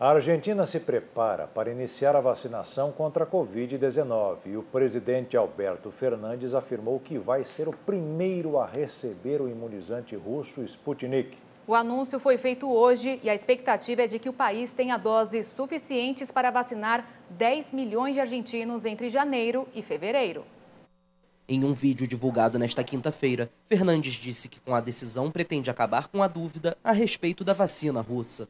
A Argentina se prepara para iniciar a vacinação contra a Covid-19 e o presidente Alberto Fernandes afirmou que vai ser o primeiro a receber o imunizante russo Sputnik. O anúncio foi feito hoje e a expectativa é de que o país tenha doses suficientes para vacinar 10 milhões de argentinos entre janeiro e fevereiro. Em um vídeo divulgado nesta quinta-feira, Fernandes disse que com a decisão pretende acabar com a dúvida a respeito da vacina russa.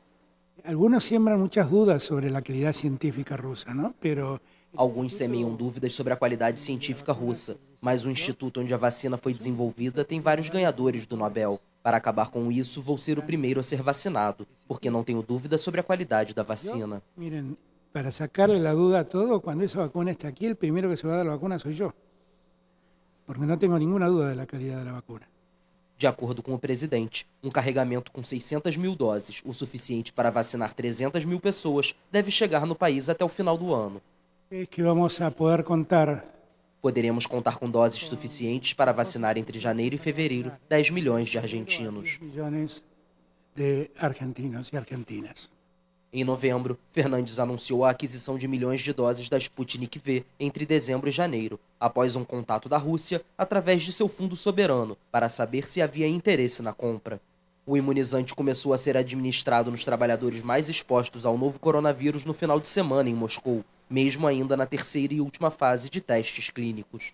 Algunos siembran muchas dudas sobre la calidad científica rusa, ¿no? Pero Alguns semeiam dúvidas sobre a qualidade científica russa, mas o instituto onde a vacina foi desenvolvida tem vários ganhadores do Nobel. Para acabar com isso, vou ser o primeiro a ser vacinado, porque não tenho dúvida sobre a qualidade da vacina. Miren, para sacar a dúvida a todo, quando essa vacina está aqui, o primeiro que se vai dar a vacina sou eu. Porque não tenho nenhuma dúvida da qualidade da vacina de acordo com o presidente, um carregamento com 600 mil doses, o suficiente para vacinar 300 mil pessoas, deve chegar no país até o final do ano. E é que vamos a poder contar. Poderemos contar com doses suficientes para vacinar entre janeiro e fevereiro 10 milhões de argentinos. de argentinos e argentinas. Em novembro, Fernandes anunciou a aquisição de milhões de doses da Sputnik V entre dezembro e janeiro, após um contato da Rússia através de seu fundo soberano para saber se havia interesse na compra. O imunizante começou a ser administrado nos trabalhadores mais expostos ao novo coronavírus no final de semana em Moscou, mesmo ainda na terceira e última fase de testes clínicos.